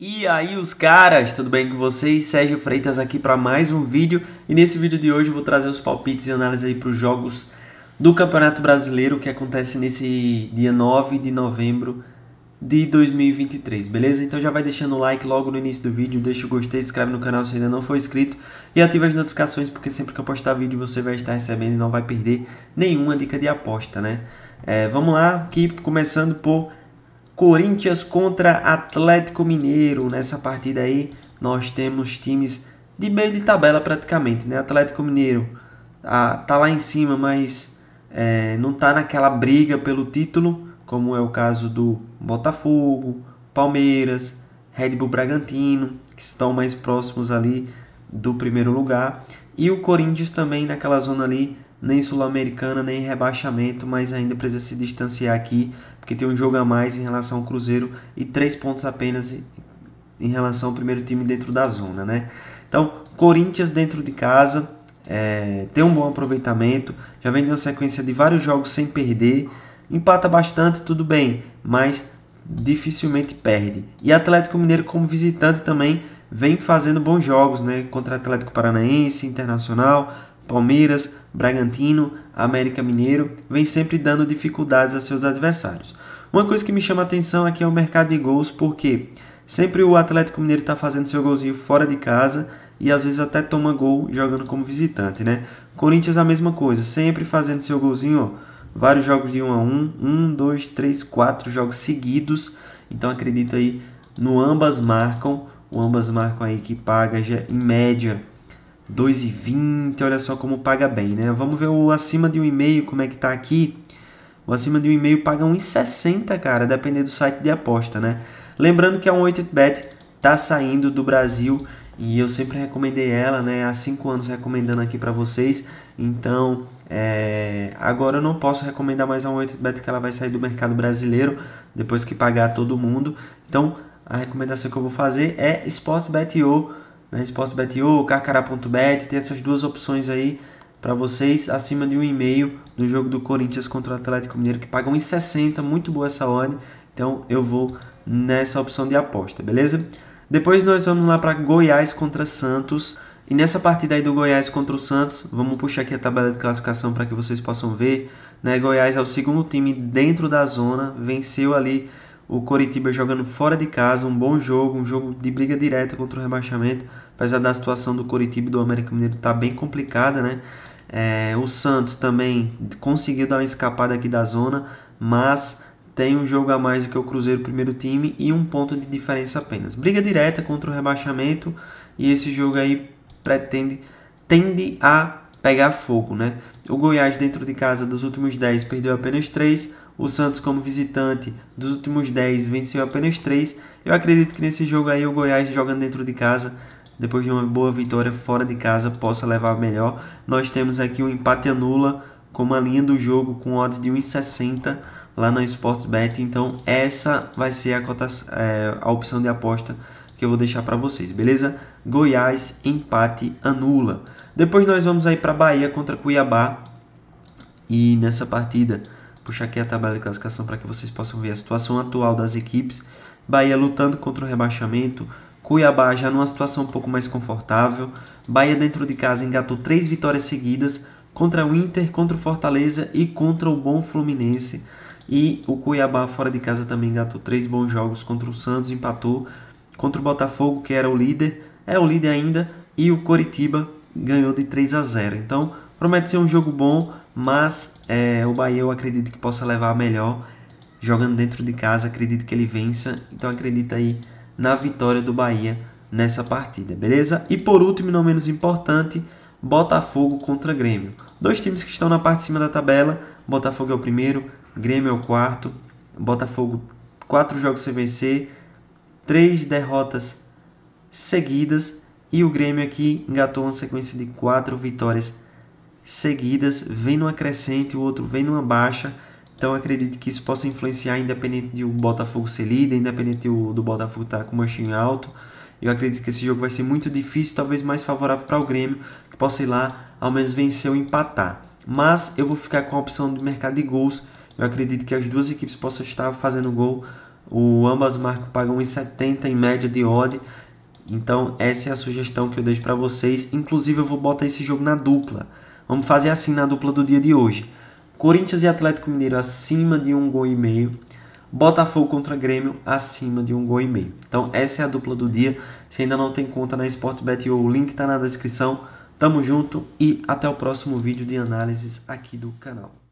E aí os caras, tudo bem com vocês? Sérgio Freitas aqui para mais um vídeo e nesse vídeo de hoje eu vou trazer os palpites e análises aí para os jogos do Campeonato Brasileiro que acontece nesse dia 9 de novembro de 2023, beleza? Então já vai deixando o like logo no início do vídeo, deixa o gostei, se inscreve no canal se ainda não for inscrito e ativa as notificações porque sempre que eu postar vídeo você vai estar recebendo e não vai perder nenhuma dica de aposta, né? É, vamos lá, aqui começando por Corinthians contra Atlético Mineiro. Nessa partida aí, nós temos times de meio de tabela praticamente, né? Atlético Mineiro ah, tá lá em cima, mas é, não tá naquela briga pelo título, como é o caso do Botafogo, Palmeiras, Red Bull Bragantino, que estão mais próximos ali do primeiro lugar, e o Corinthians também naquela zona ali nem Sul-Americana, nem rebaixamento, mas ainda precisa se distanciar aqui, porque tem um jogo a mais em relação ao Cruzeiro e três pontos apenas em relação ao primeiro time dentro da zona, né? Então, Corinthians dentro de casa é, tem um bom aproveitamento, já vem de uma sequência de vários jogos sem perder, empata bastante, tudo bem, mas dificilmente perde. E Atlético Mineiro como visitante também vem fazendo bons jogos, né? Contra Atlético Paranaense, Internacional, Palmeiras, Bragantino, América Mineiro, vem sempre dando dificuldades a seus adversários. Uma coisa que me chama a atenção aqui é o mercado de gols, porque sempre o Atlético Mineiro está fazendo seu golzinho fora de casa e às vezes até toma gol jogando como visitante, né? Corinthians a mesma coisa, sempre fazendo seu golzinho, ó, vários jogos de 1 a 1, 1, 2, 3, 4 jogos seguidos. Então acredito aí no ambas marcam, o ambas marcam aí que paga já em média 2,20, olha só como paga bem, né? Vamos ver o acima de 1,5, como é que tá aqui. O acima de 1,5 paga 1,60, cara, dependendo do site de aposta, né? Lembrando que a 18 bet tá saindo do Brasil e eu sempre recomendei ela, né? Há 5 anos recomendando aqui para vocês. Então, é... agora eu não posso recomendar mais a 18 bet que ela vai sair do mercado brasileiro depois que pagar todo mundo. Então, a recomendação que eu vou fazer é Sportsbet.io na né? resposta BetU, carcará.bet, tem essas duas opções aí para vocês acima de 1,5 no jogo do Corinthians contra o Atlético Mineiro que paga 1,60, muito boa essa ordem. Então eu vou nessa opção de aposta, beleza? Depois nós vamos lá para Goiás contra Santos. E nessa partida aí do Goiás contra o Santos, vamos puxar aqui a tabela de classificação para que vocês possam ver. Né? Goiás é o segundo time dentro da zona, venceu ali o Coritiba jogando fora de casa, um bom jogo, um jogo de briga direta contra o rebaixamento, apesar da situação do Coritiba e do América Mineiro estar tá bem complicada, né? É, o Santos também conseguiu dar uma escapada aqui da zona, mas tem um jogo a mais do que o Cruzeiro, primeiro time, e um ponto de diferença apenas. Briga direta contra o rebaixamento e esse jogo aí pretende tende a pegar fogo, né? O Goiás dentro de casa dos últimos 10 perdeu apenas 3, o Santos, como visitante dos últimos 10, venceu apenas 3. Eu acredito que nesse jogo aí o Goiás jogando dentro de casa depois de uma boa vitória fora de casa, possa levar melhor. Nós temos aqui o um empate anula como a linha do jogo com odds de 1,60 lá na Sportsbet. Então essa vai ser a, é, a opção de aposta que eu vou deixar para vocês, beleza? Goiás, empate, anula. Depois nós vamos aí para Bahia contra Cuiabá. E nessa partida puxar aqui a tabela de classificação para que vocês possam ver a situação atual das equipes. Bahia lutando contra o rebaixamento, Cuiabá já numa situação um pouco mais confortável. Bahia dentro de casa engatou três vitórias seguidas contra o Inter, contra o Fortaleza e contra o bom Fluminense. E o Cuiabá fora de casa também engatou três bons jogos contra o Santos, empatou contra o Botafogo, que era o líder, é o líder ainda, e o Coritiba ganhou de 3 a 0. Então, Promete ser um jogo bom, mas é, o Bahia eu acredito que possa levar a melhor. Jogando dentro de casa, acredito que ele vença. Então acredita aí na vitória do Bahia nessa partida, beleza? E por último, não menos importante, Botafogo contra Grêmio. Dois times que estão na parte de cima da tabela. Botafogo é o primeiro, Grêmio é o quarto. Botafogo, quatro jogos sem vencer, três derrotas seguidas. E o Grêmio aqui engatou uma sequência de quatro vitórias seguidas seguidas, vem numa crescente, o outro vem numa baixa. Então acredito que isso possa influenciar, independente de o Botafogo ser líder, independente do Botafogo estar tá com o manchinho alto. Eu acredito que esse jogo vai ser muito difícil, talvez mais favorável para o Grêmio, que possa ir lá ao menos vencer ou empatar. Mas eu vou ficar com a opção do mercado de gols. Eu acredito que as duas equipes possam estar fazendo gol. O ambas marcam pagam 1,70 em média de odd. Então essa é a sugestão que eu deixo para vocês. Inclusive eu vou botar esse jogo na dupla. Vamos fazer assim na dupla do dia de hoje. Corinthians e Atlético Mineiro acima de um gol e meio. Botafogo contra Grêmio acima de um gol e meio. Então essa é a dupla do dia. Se ainda não tem conta na Sportbet, o link está na descrição. Tamo junto e até o próximo vídeo de análises aqui do canal.